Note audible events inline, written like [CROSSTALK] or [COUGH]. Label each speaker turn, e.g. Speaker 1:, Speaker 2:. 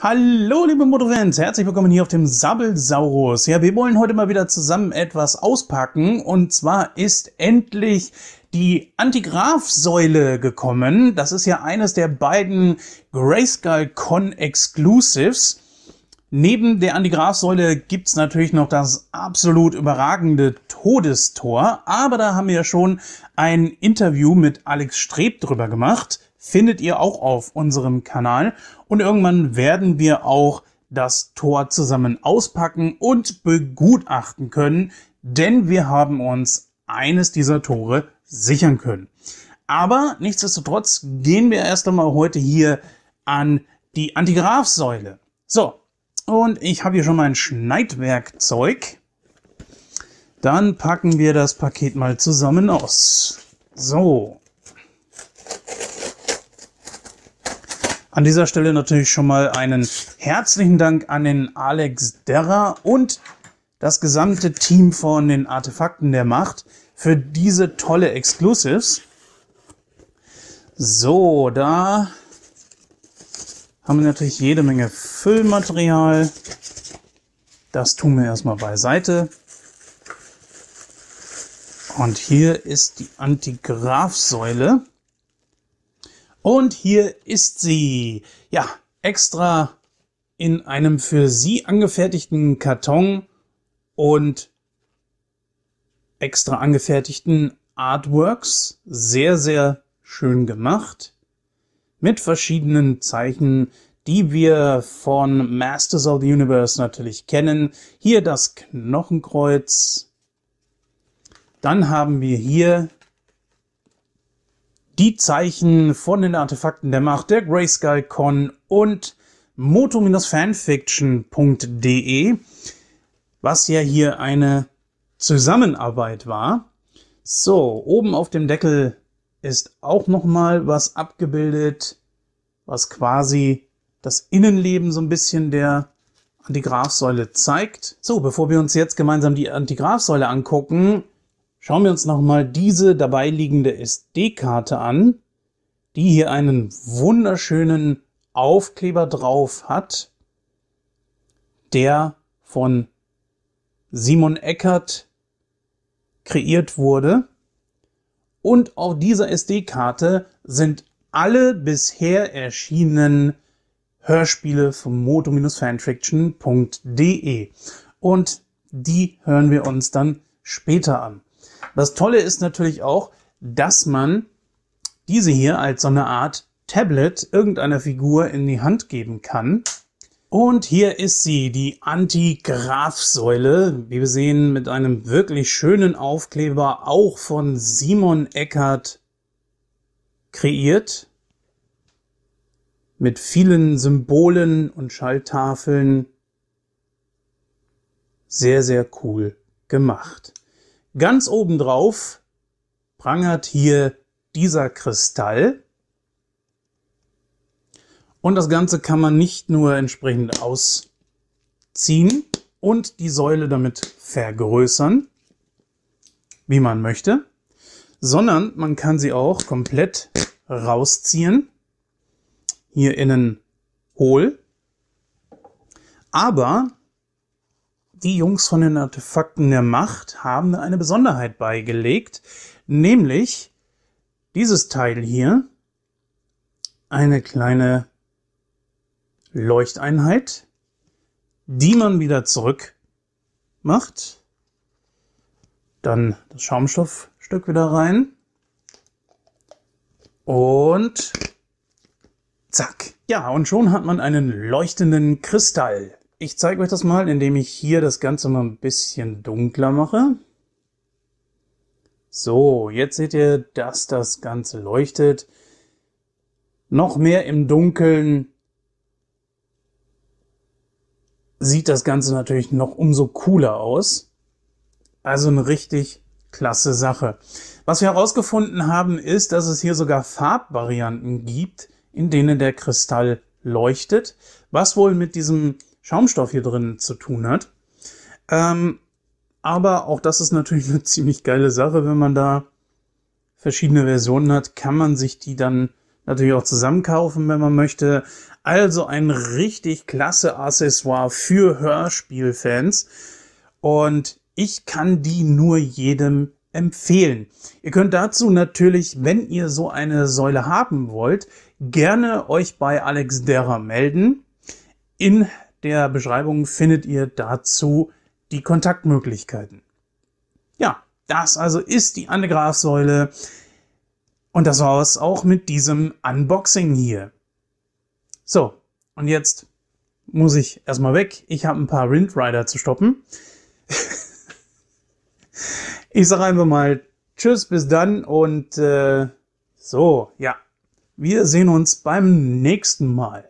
Speaker 1: Hallo liebe Motorfans, herzlich willkommen hier auf dem Sabbelsaurus. Ja, wir wollen heute mal wieder zusammen etwas auspacken und zwar ist endlich die antigraf säule gekommen. Das ist ja eines der beiden Grayscale Con Exclusives. Neben der antigraf säule gibt's natürlich noch das absolut überragende Todestor, aber da haben wir ja schon ein Interview mit Alex Streb drüber gemacht findet ihr auch auf unserem Kanal und irgendwann werden wir auch das Tor zusammen auspacken und begutachten können, denn wir haben uns eines dieser Tore sichern können. Aber nichtsdestotrotz gehen wir erst einmal heute hier an die Antigraphsäule. So, und ich habe hier schon mein Schneidwerkzeug. Dann packen wir das Paket mal zusammen aus. So, An dieser Stelle natürlich schon mal einen herzlichen Dank an den Alex Derra und das gesamte Team von den Artefakten der Macht für diese tolle Exclusives. So, da haben wir natürlich jede Menge Füllmaterial. Das tun wir erstmal beiseite. Und hier ist die Antigraf-Säule. Und hier ist sie. Ja, extra in einem für sie angefertigten Karton und extra angefertigten Artworks. Sehr, sehr schön gemacht. Mit verschiedenen Zeichen, die wir von Masters of the Universe natürlich kennen. Hier das Knochenkreuz. Dann haben wir hier die Zeichen von den Artefakten der Macht, der Grayskull Con und moto-fanfiction.de, was ja hier eine Zusammenarbeit war. So, oben auf dem Deckel ist auch nochmal was abgebildet, was quasi das Innenleben so ein bisschen der Antigraphsäule zeigt. So, bevor wir uns jetzt gemeinsam die Antigraphsäule angucken, Schauen wir uns nochmal diese dabei liegende SD-Karte an, die hier einen wunderschönen Aufkleber drauf hat, der von Simon Eckert kreiert wurde. Und auf dieser SD-Karte sind alle bisher erschienenen Hörspiele vom moto-fanfiction.de. Und die hören wir uns dann später an. Das Tolle ist natürlich auch, dass man diese hier als so eine Art Tablet irgendeiner Figur in die Hand geben kann. Und hier ist sie, die anti säule wie wir sehen, mit einem wirklich schönen Aufkleber, auch von Simon Eckert kreiert, mit vielen Symbolen und Schalltafeln. Sehr, sehr cool gemacht. Ganz obendrauf prangert hier dieser Kristall. Und das Ganze kann man nicht nur entsprechend ausziehen und die Säule damit vergrößern, wie man möchte, sondern man kann sie auch komplett rausziehen. Hier innen hohl. Aber die Jungs von den Artefakten der Macht haben eine Besonderheit beigelegt, nämlich dieses Teil hier, eine kleine Leuchteinheit, die man wieder zurück macht, dann das Schaumstoffstück wieder rein und zack. Ja, und schon hat man einen leuchtenden Kristall. Ich zeige euch das mal, indem ich hier das Ganze mal ein bisschen dunkler mache. So, jetzt seht ihr, dass das Ganze leuchtet. Noch mehr im Dunkeln sieht das Ganze natürlich noch umso cooler aus. Also eine richtig klasse Sache. Was wir herausgefunden haben, ist, dass es hier sogar Farbvarianten gibt, in denen der Kristall leuchtet, was wohl mit diesem Schaumstoff hier drin zu tun hat. Ähm, aber auch das ist natürlich eine [LAUGHS] ziemlich geile Sache, wenn man da verschiedene Versionen hat, kann man sich die dann natürlich auch zusammen kaufen, wenn man möchte. Also ein richtig klasse Accessoire für Hörspielfans. Und ich kann die nur jedem empfehlen. Ihr könnt dazu natürlich, wenn ihr so eine Säule haben wollt, gerne euch bei Alex Derer melden. In der Beschreibung findet ihr dazu die Kontaktmöglichkeiten. Ja, das also ist die Anne Säule. Und das war's auch mit diesem Unboxing hier. So, und jetzt muss ich erstmal weg. Ich habe ein paar Rindrider zu stoppen. ich sage einfach mal Tschüss, bis dann und äh, so, ja. Wir sehen uns beim nächsten Mal.